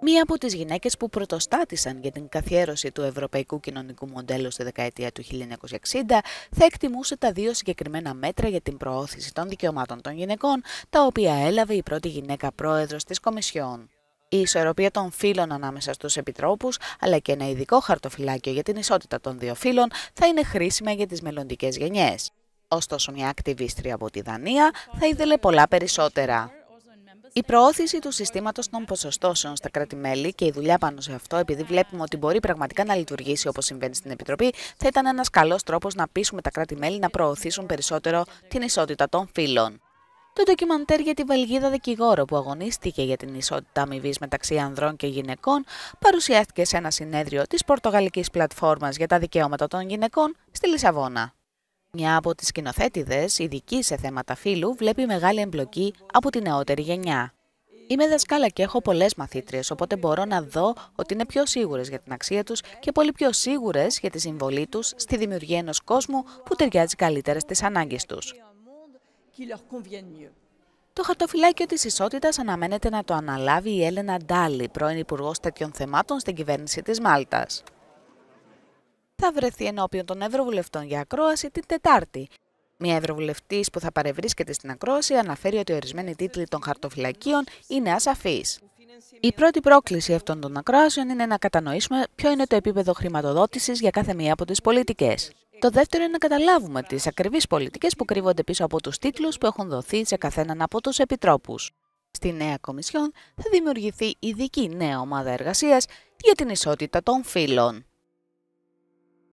Μία από τις γυναίκες που πρωτοστάτησαν για την καθιέρωση του ευρωπαϊκού κοινωνικού μοντέλου στη δεκαετία του 1960 θα εκτιμούσε τα δύο συγκεκριμένα μέτρα για την προώθηση των δικαιωμάτων των γυναικών, τα οποία έλαβε η πρώτη γυναίκα πρόεδρος της Κομισιόν. Η ισορροπία των φύλων ανάμεσα στους επιτρόπους, αλλά και ένα ειδικό χαρτοφυλάκιο για την ισότητα των δύο φύλων θα είναι χρήσιμα για τις μελλοντικές γενιές. Ωστόσο, μια ακτιβίστρια από τη Δανία θα ήθελε πολλά περισσότερα. Η προώθηση του συστήματος των ποσοστώσεων στα κράτη-μέλη και η δουλειά πάνω σε αυτό, επειδή βλέπουμε ότι μπορεί πραγματικά να λειτουργήσει όπως συμβαίνει στην Επιτροπή, θα ήταν ένας καλός τρόπος να πείσουμε τα κράτη-μέλη να προωθήσουν περισσότερο την ισότητα των φύλων. Το ντοκιμαντέρ για τη βαλγίδα δικηγόρο που αγωνίστηκε για την ισότητα αμοιβής μεταξύ ανδρών και γυναικών παρουσιάστηκε σε ένα συνέδριο της Πορτογαλικής Πλατφόρμας για τα Δικαιώματα των Γυναικών στη Λισαβόνα. Μια από τις σκηνοθέτηδες, ειδική σε θέματα φύλου, βλέπει μεγάλη εμπλοκή από τη νεότερη γενιά. Είμαι δασκάλα και έχω πολλές μαθήτριες, οπότε μπορώ να δω ότι είναι πιο σίγουρες για την αξία τους και πολύ πιο σίγουρες για τη συμβολή τους στη δημιουργία ενός κόσμου που ταιριάζει καλύτερα στις ανάγκες τους. Το χαρτοφυλάκιο της ισότητας αναμένεται να το αναλάβει η Έλενα Ντάλι, πρώην Υπουργός τέτοιων θεμάτων στην κυβέρνηση της Μάλτας θα βρεθεί ενώπιον των Ευρωβουλευτών για ακρόαση την Τετάρτη. Μια Ευρωβουλευτής που θα παρευρίσκεται στην ακρόαση αναφέρει ότι ορισμένοι τίτλοι των χαρτοφυλακίων είναι ασαφείς. Η πρώτη πρόκληση αυτών των ακρόασεων είναι να κατανοήσουμε ποιο είναι το επίπεδο χρηματοδότησης για κάθε μία από τις πολιτικές. Το δεύτερο είναι να καταλάβουμε τις ακριβείς πολιτικές που κρύβονται πίσω από τους τίτλους που έχουν δοθεί σε καθέναν από τους επιτρόπους. Στη νέα Κομισιόν θα δημιουργηθεί ειδική νέα ομάδα εργασίας για την ισότητα των φύλων.